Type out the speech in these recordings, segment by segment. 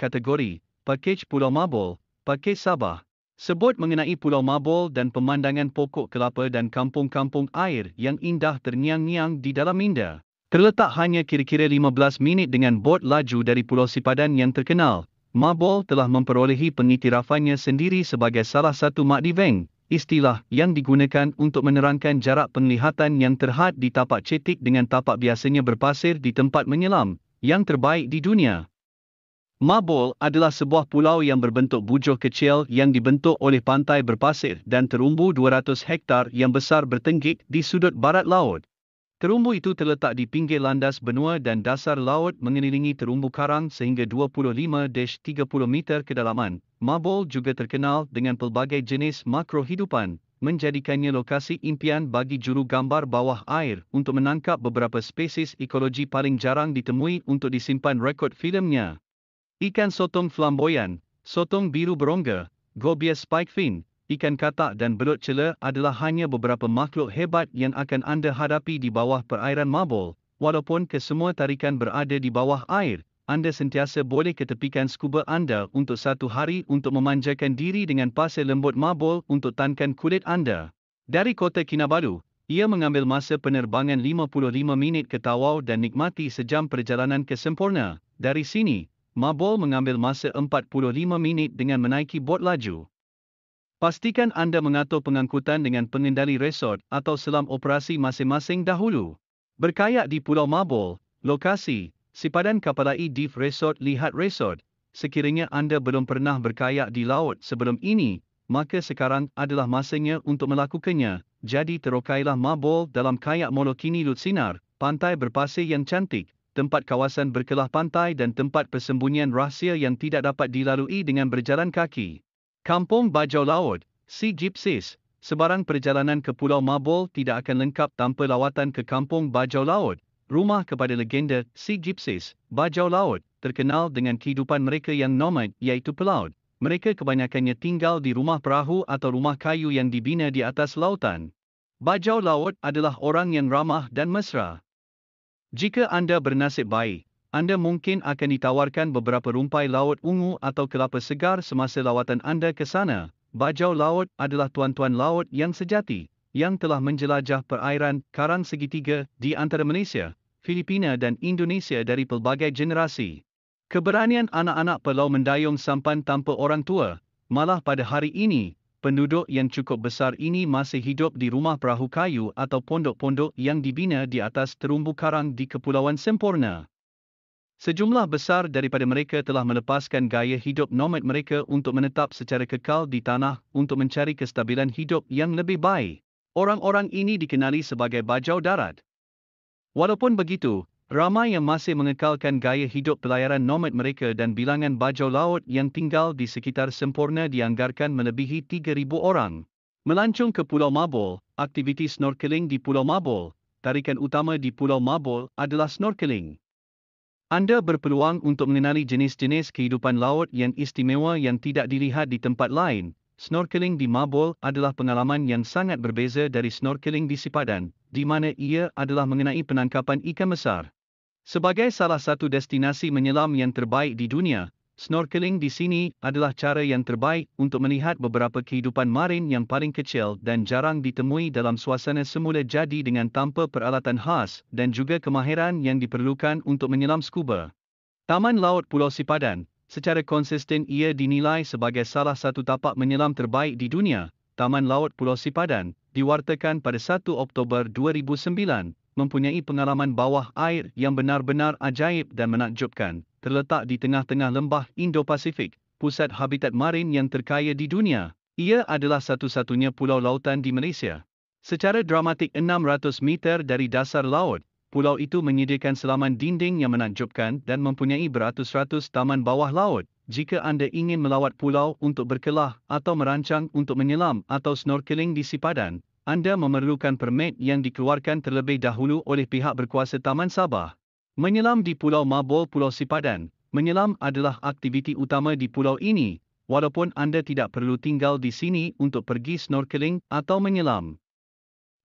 kategori Pakej Pulau Mabol, Pakej Sabah. Sebut mengenai Pulau Mabol dan pemandangan pokok kelapa dan kampung-kampung air yang indah terngiang-ngiang di dalam minda. Terletak hanya kira-kira 15 minit dengan bot laju dari Pulau Sipadan yang terkenal, Mabol telah memperolehi pengiktirafannya sendiri sebagai salah satu makdiveng, istilah yang digunakan untuk menerangkan jarak penglihatan yang terhad di tapak cetik dengan tapak biasanya berpasir di tempat menyelam, yang terbaik di dunia. Mabol adalah sebuah pulau yang berbentuk bujur kecil yang dibentuk oleh pantai berpasir dan terumbu 200 hektar yang besar bertenggik di sudut barat laut. Terumbu itu terletak di pinggir landas benua dan dasar laut mengelilingi terumbu karang sehingga 25-30 meter kedalaman. Mabol juga terkenal dengan pelbagai jenis makrohidupan, menjadikannya lokasi impian bagi juru gambar bawah air untuk menangkap beberapa spesies ekologi paling jarang ditemui untuk disimpan rekod filemnya ikan sotong flamboyan, sotong biru berongga, gobia spikefin, ikan katak dan belut cela adalah hanya beberapa makhluk hebat yang akan anda hadapi di bawah perairan mabol. Walaupun kesemua tarikan berada di bawah air, anda sentiasa boleh ketepikan scuba anda untuk satu hari untuk memanjakan diri dengan pasir lembut mabol untuk tankan kulit anda. Dari kota Kinabalu, ia mengambil masa penerbangan 55 minit ke Tawau dan nikmati sejam perjalanan ke kesempurna. Dari sini, Mabol mengambil masa 45 minit dengan menaiki bot laju. Pastikan anda mengatur pengangkutan dengan pengendali resort atau selam operasi masing-masing dahulu. Berkayak di Pulau Mabol, lokasi, sipadan kapalai Deep Resort Lihat Resort, sekiranya anda belum pernah berkayak di laut sebelum ini, maka sekarang adalah masanya untuk melakukannya, jadi terokailah Mabol dalam kayak Molokini Lutsinar, pantai berpasir yang cantik, tempat kawasan berkelah pantai dan tempat persembunyian rahsia yang tidak dapat dilalui dengan berjalan kaki. Kampung Bajau Laut, si Gypsies, sebarang perjalanan ke Pulau Mabol tidak akan lengkap tanpa lawatan ke Kampung Bajau Laut, rumah kepada legenda si Gypsies, Bajau Laut, terkenal dengan kehidupan mereka yang nomad iaitu pelaut. Mereka kebanyakannya tinggal di rumah perahu atau rumah kayu yang dibina di atas lautan. Bajau Laut adalah orang yang ramah dan mesra. Jika anda bernasib baik, anda mungkin akan ditawarkan beberapa rumpai laut ungu atau kelapa segar semasa lawatan anda ke sana. Bajau laut adalah tuan-tuan laut yang sejati yang telah menjelajah perairan karang segitiga di antara Malaysia, Filipina dan Indonesia dari pelbagai generasi. Keberanian anak-anak perlu mendayung sampan tanpa orang tua. Malah pada hari ini, penduduk yang cukup besar ini masih hidup di rumah perahu kayu atau pondok-pondok yang dibina di atas terumbu karang di Kepulauan Semporna. Sejumlah besar daripada mereka telah melepaskan gaya hidup nomad mereka untuk menetap secara kekal di tanah untuk mencari kestabilan hidup yang lebih baik. Orang-orang ini dikenali sebagai bajau darat. Walaupun begitu, Ramai yang masih mengekalkan gaya hidup pelayaran nomad mereka dan bilangan bajau laut yang tinggal di sekitar sempurna dianggarkan melebihi 3,000 orang. Melancung ke Pulau Mabul, aktiviti snorkeling di Pulau Mabul, tarikan utama di Pulau Mabul adalah snorkeling. Anda berpeluang untuk mengenali jenis-jenis kehidupan laut yang istimewa yang tidak dilihat di tempat lain. Snorkeling di Mabul adalah pengalaman yang sangat berbeza dari snorkeling di Sipadan, di mana ia adalah mengenai penangkapan ikan besar. Sebagai salah satu destinasi menyelam yang terbaik di dunia, snorkeling di sini adalah cara yang terbaik untuk melihat beberapa kehidupan marin yang paling kecil dan jarang ditemui dalam suasana semula jadi dengan tanpa peralatan khas dan juga kemahiran yang diperlukan untuk menyelam scuba. Taman Laut Pulau Sipadan, secara konsisten ia dinilai sebagai salah satu tapak menyelam terbaik di dunia. Taman Laut Pulau Sipadan diwartakan pada 1 Oktober 2009 mempunyai pengalaman bawah air yang benar-benar ajaib dan menakjubkan, terletak di tengah-tengah lembah Indo-Pasifik, pusat habitat marin yang terkaya di dunia. Ia adalah satu-satunya pulau lautan di Malaysia. Secara dramatik 600 meter dari dasar laut, pulau itu menyediakan selaman dinding yang menakjubkan dan mempunyai beratus-ratus taman bawah laut. Jika anda ingin melawat pulau untuk berkelah atau merancang untuk menyelam atau snorkeling di Sipadan, anda memerlukan permit yang dikeluarkan terlebih dahulu oleh pihak berkuasa Taman Sabah. Menyelam di Pulau Mabol Pulau Sipadan, menyelam adalah aktiviti utama di pulau ini, walaupun anda tidak perlu tinggal di sini untuk pergi snorkeling atau menyelam.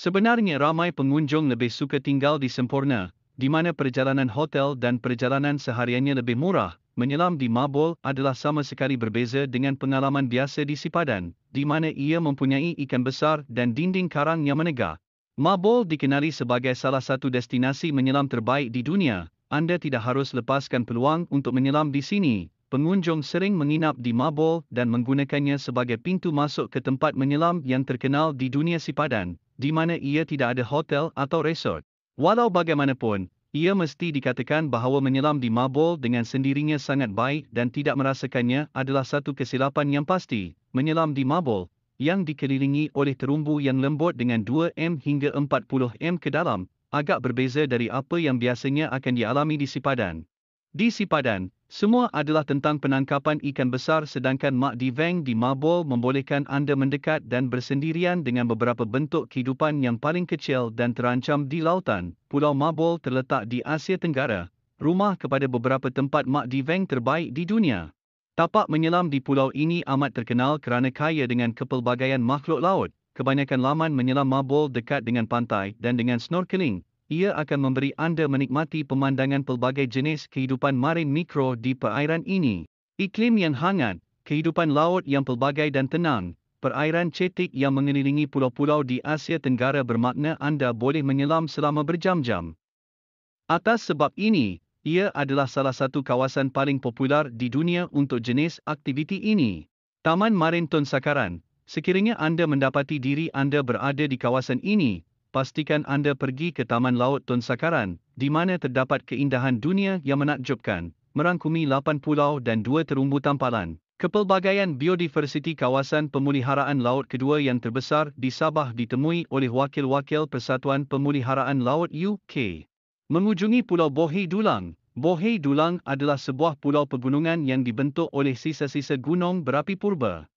Sebenarnya ramai pengunjung lebih suka tinggal di Sempurna, di mana perjalanan hotel dan perjalanan sehariannya lebih murah, menyelam di Mabol adalah sama sekali berbeza dengan pengalaman biasa di Sipadan, di mana ia mempunyai ikan besar dan dinding karang yang menegak. Mabol dikenali sebagai salah satu destinasi menyelam terbaik di dunia. Anda tidak harus lepaskan peluang untuk menyelam di sini. Pengunjung sering menginap di Mabol dan menggunakannya sebagai pintu masuk ke tempat menyelam yang terkenal di dunia Sipadan, di mana ia tidak ada hotel atau resort. Walau bagaimanapun, ia mesti dikatakan bahawa menyelam di Mabol dengan sendirinya sangat baik dan tidak merasakannya adalah satu kesilapan yang pasti. Menyelam di Mabol, yang dikelilingi oleh terumbu yang lembut dengan 2M hingga 40M ke dalam, agak berbeza dari apa yang biasanya akan dialami di Sipadan. Di Sipadan, semua adalah tentang penangkapan ikan besar sedangkan Mak Di Veng di Mabol membolehkan anda mendekat dan bersendirian dengan beberapa bentuk kehidupan yang paling kecil dan terancam di lautan. Pulau Mabol terletak di Asia Tenggara, rumah kepada beberapa tempat Mak Di Veng terbaik di dunia. Tapak menyelam di pulau ini amat terkenal kerana kaya dengan kepelbagaian makhluk laut. Kebanyakan laman menyelam Mabol dekat dengan pantai dan dengan snorkeling, ia akan memberi anda menikmati pemandangan pelbagai jenis kehidupan marin mikro di perairan ini. Iklim yang hangat, kehidupan laut yang pelbagai dan tenang, perairan cetik yang mengelilingi pulau-pulau di Asia Tenggara bermakna anda boleh menyelam selama berjam-jam. Atas sebab ini, ia adalah salah satu kawasan paling popular di dunia untuk jenis aktiviti ini. Taman Marin Tun Sakaran, sekiranya anda mendapati diri anda berada di kawasan ini, pastikan anda pergi ke Taman Laut Tun Sakaran, di mana terdapat keindahan dunia yang menakjubkan, merangkumi 8 pulau dan 2 terumbu tampalan. Kepelbagaian biodiversiti kawasan pemuliharaan laut kedua yang terbesar di Sabah ditemui oleh wakil-wakil Persatuan Pemuliharaan Laut UK. Mengunjungi Pulau Bohi Dulang, Bohi Dulang adalah sebuah pulau pegunungan yang dibentuk oleh sisa-sisa gunung berapi purba.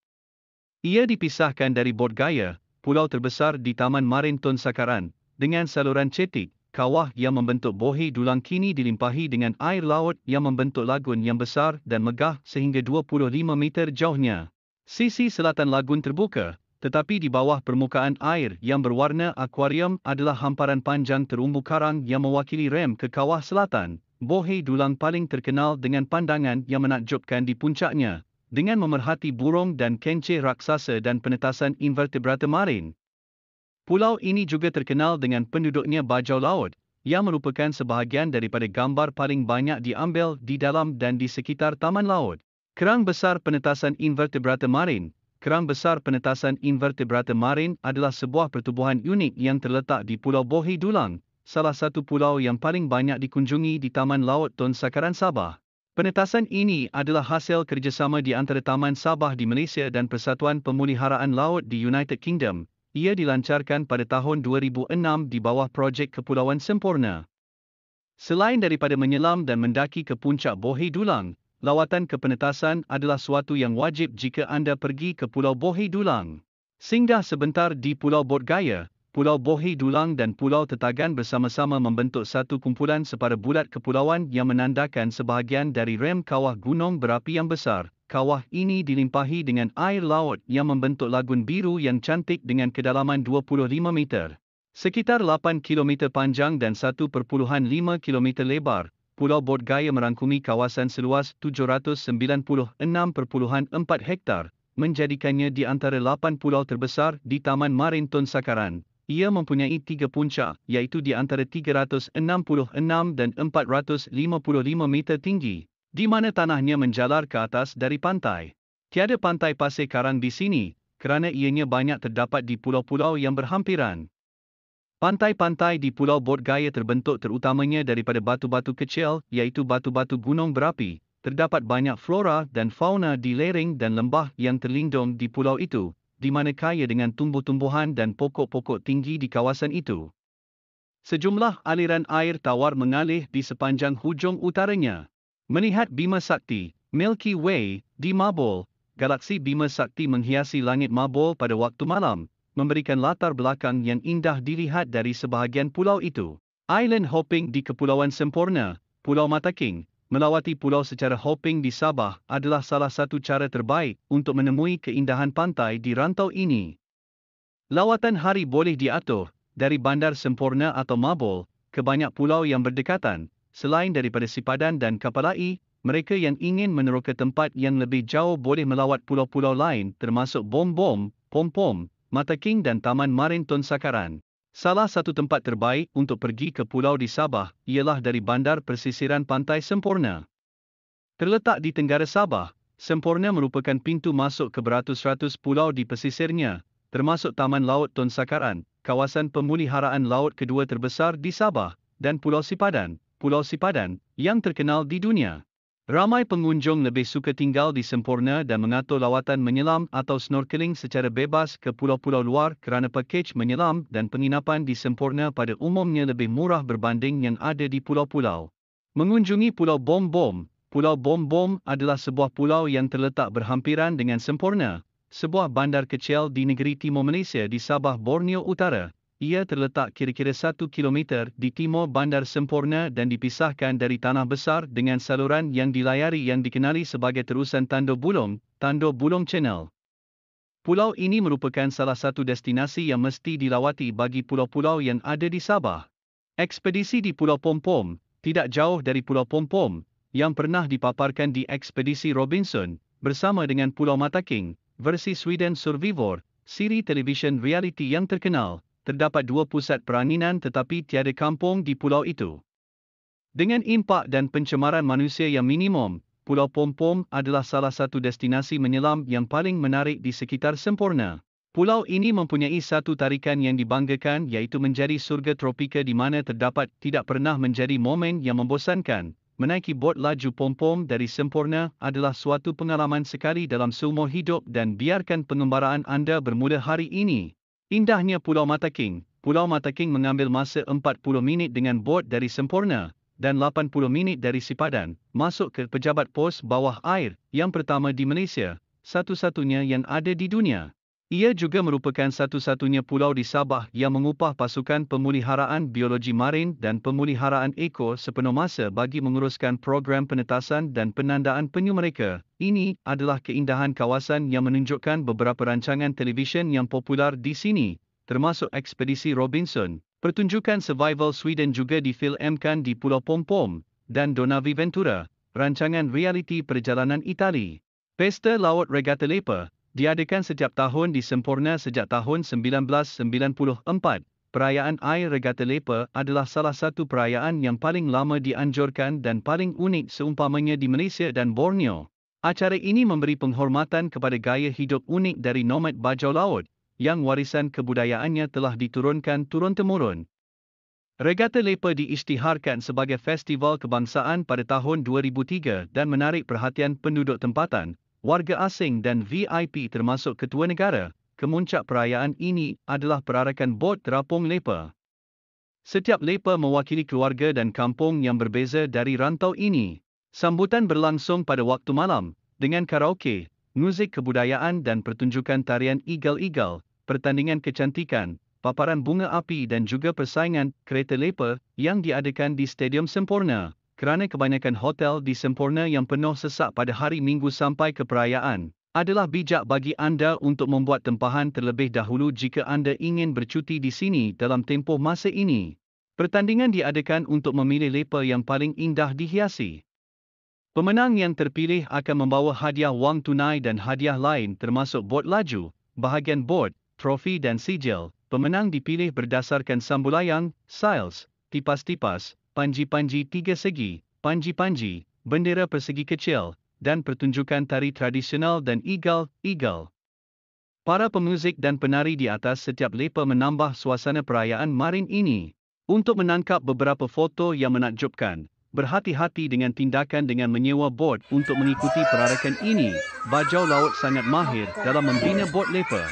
Ia dipisahkan dari Bodgaya, pulau terbesar di Taman Marin Tun Sakaran, dengan saluran cetik, kawah yang membentuk bohi dulang kini dilimpahi dengan air laut yang membentuk lagun yang besar dan megah sehingga 25 meter jauhnya. Sisi selatan lagun terbuka, tetapi di bawah permukaan air yang berwarna akuarium adalah hamparan panjang terumbu karang yang mewakili rem ke kawah selatan. Bohi Dulang paling terkenal dengan pandangan yang menakjubkan di puncaknya dengan memerhati burung dan kenceh raksasa dan penetasan invertebrata marin. Pulau ini juga terkenal dengan penduduknya bajau laut, yang merupakan sebahagian daripada gambar paling banyak diambil di dalam dan di sekitar taman laut. Kerang besar penetasan invertebrata marin Kerang besar penetasan invertebrata marin adalah sebuah pertubuhan unik yang terletak di Pulau Bohi Dulang, salah satu pulau yang paling banyak dikunjungi di Taman Laut Tun Sakaran Sabah. Penetasan ini adalah hasil kerjasama di antara Taman Sabah di Malaysia dan Persatuan Pemuliharaan Laut di United Kingdom. Ia dilancarkan pada tahun 2006 di bawah projek Kepulauan Sempurna. Selain daripada menyelam dan mendaki ke puncak Bohe Dulang, lawatan ke penetasan adalah suatu yang wajib jika anda pergi ke Pulau Bohe Dulang. Singgah sebentar di Pulau Bodgaya, Pulau Bohi Dulang dan Pulau Tetagan bersama-sama membentuk satu kumpulan separa bulat kepulauan yang menandakan sebahagian dari rem kawah gunung berapi yang besar. Kawah ini dilimpahi dengan air laut yang membentuk lagun biru yang cantik dengan kedalaman 25 meter. Sekitar 8 km panjang dan 1.5 km lebar, Pulau Bod Gaya merangkumi kawasan seluas 796.4 hektar, menjadikannya di antara 8 pulau terbesar di Taman Marin Tun Sakaran. Ia mempunyai tiga punca, iaitu di antara 366 dan 455 meter tinggi, di mana tanahnya menjalar ke atas dari pantai. Tiada pantai pasir karang di sini, kerana ianya banyak terdapat di pulau-pulau yang berhampiran. Pantai-pantai di Pulau Bort Gaya terbentuk terutamanya daripada batu-batu kecil, iaitu batu-batu gunung berapi. Terdapat banyak flora dan fauna di lereng dan lembah yang terlindung di pulau itu di mana kaya dengan tumbuh-tumbuhan dan pokok-pokok tinggi di kawasan itu. Sejumlah aliran air tawar mengalir di sepanjang hujung utaranya. Melihat Bima Sakti, Milky Way, di Mabol, galaksi Bima Sakti menghiasi langit Mabol pada waktu malam, memberikan latar belakang yang indah dilihat dari sebahagian pulau itu. Island Hopping di Kepulauan Sempurna, Pulau Mataking, melawati pulau secara hopping di Sabah adalah salah satu cara terbaik untuk menemui keindahan pantai di rantau ini. Lawatan hari boleh diatur dari Bandar Semporna atau Mabol ke banyak pulau yang berdekatan selain daripada Sipadan dan Kapalai, mereka yang ingin meneroka tempat yang lebih jauh boleh melawat pulau-pulau lain termasuk Bom Bom, Pom Pom, Mata King dan Taman Marin Tun Sakaran. Salah satu tempat terbaik untuk pergi ke Pulau di Sabah ialah dari bandar persisiran pantai Semporna. Terletak di Tenggara Sabah, Semporna merupakan pintu masuk ke beratus-ratus pulau di pesisirnya, termasuk Taman Laut Ton Sakaran, kawasan pemuliharaan laut kedua terbesar di Sabah, dan Pulau Sipadan, Pulau Sipadan, yang terkenal di dunia. Ramai pengunjung lebih suka tinggal di Semporna dan mengatur lawatan menyelam atau snorkeling secara bebas ke pulau-pulau luar kerana pakej menyelam dan penginapan di Semporna pada umumnya lebih murah berbanding yang ada di pulau-pulau. Mengunjungi Pulau Bom Bom Pulau Bom Bom adalah sebuah pulau yang terletak berhampiran dengan Semporna, sebuah bandar kecil di negeri Timur Malaysia di Sabah, Borneo Utara. Ia terletak kira-kira 1 km di timur Bandar Semporna dan dipisahkan dari Tanah Besar dengan saluran yang dilayari yang dikenali sebagai terusan Tando Bulong, Tando Bulong Channel. Pulau ini merupakan salah satu destinasi yang mesti dilawati bagi pulau-pulau yang ada di Sabah. Ekspedisi di Pulau Pompom, tidak jauh dari Pulau Pompom, yang pernah dipaparkan di ekspedisi Robinson, bersama dengan Pulau Mataking, versi Sweden Survivor, siri televisyen reality yang terkenal terdapat dua pusat peranginan tetapi tiada kampung di pulau itu. Dengan impak dan pencemaran manusia yang minimum, Pulau Pompom adalah salah satu destinasi menyelam yang paling menarik di sekitar sempurna. Pulau ini mempunyai satu tarikan yang dibanggakan iaitu menjadi surga tropika di mana terdapat tidak pernah menjadi momen yang membosankan. Menaiki bot laju Pom Pom dari sempurna adalah suatu pengalaman sekali dalam seumur hidup dan biarkan pengembaraan anda bermula hari ini. Indahnya Pulau Mata King. Pulau Mata King mengambil masa 40 minit dengan bot dari Semporna dan 80 minit dari Sipadan masuk ke pejabat pos bawah air yang pertama di Malaysia, satu-satunya yang ada di dunia. Ia juga merupakan satu-satunya pulau di Sabah yang mengupah pasukan pemuliharaan biologi marin dan pemuliharaan eko sepenuh masa bagi menguruskan program penetasan dan penandaan penyu mereka. Ini adalah keindahan kawasan yang menunjukkan beberapa rancangan televisyen yang popular di sini, termasuk Ekspedisi Robinson. Pertunjukan Survival Sweden juga difilmkan di Pulau Pompom dan Dona Viventura, rancangan realiti perjalanan Itali. Pesta Laut Regatta Leper diadakan setiap tahun di sempurna sejak tahun 1994. Perayaan Air Regata Lepa adalah salah satu perayaan yang paling lama dianjurkan dan paling unik seumpamanya di Malaysia dan Borneo. Acara ini memberi penghormatan kepada gaya hidup unik dari nomad bajau laut yang warisan kebudayaannya telah diturunkan turun-temurun. Regata Lepa diisytiharkan sebagai festival kebangsaan pada tahun 2003 dan menarik perhatian penduduk tempatan, warga asing dan VIP termasuk ketua negara, kemuncak perayaan ini adalah perarakan bot terapung lepa. Setiap lepa mewakili keluarga dan kampung yang berbeza dari rantau ini. Sambutan berlangsung pada waktu malam, dengan karaoke, muzik kebudayaan dan pertunjukan tarian igal-igal, pertandingan kecantikan, paparan bunga api dan juga persaingan kereta lepa yang diadakan di Stadium Sempurna kerana kebanyakan hotel di Semporna yang penuh sesak pada hari Minggu sampai ke perayaan, adalah bijak bagi anda untuk membuat tempahan terlebih dahulu jika anda ingin bercuti di sini dalam tempoh masa ini. Pertandingan diadakan untuk memilih lepa yang paling indah dihiasi. Pemenang yang terpilih akan membawa hadiah wang tunai dan hadiah lain termasuk bot laju, bahagian bot, trofi dan sijil. Pemenang dipilih berdasarkan sambulayang, sales, tipas-tipas, panji-panji tiga segi, panji-panji, bendera persegi kecil, dan pertunjukan tari tradisional dan igal, igal. Para pemuzik dan penari di atas setiap lepa menambah suasana perayaan marin ini. Untuk menangkap beberapa foto yang menakjubkan, berhati-hati dengan tindakan dengan menyewa bot untuk mengikuti perarakan ini. Bajau laut sangat mahir dalam membina bot lepa.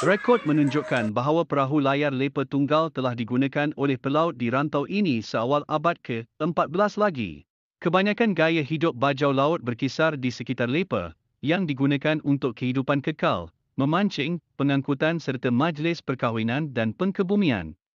Rekod menunjukkan bahawa perahu layar leper tunggal telah digunakan oleh pelaut di rantau ini seawal abad ke-14 lagi. Kebanyakan gaya hidup bajau laut berkisar di sekitar leper yang digunakan untuk kehidupan kekal, memancing, pengangkutan serta majlis perkahwinan dan pengkebumian.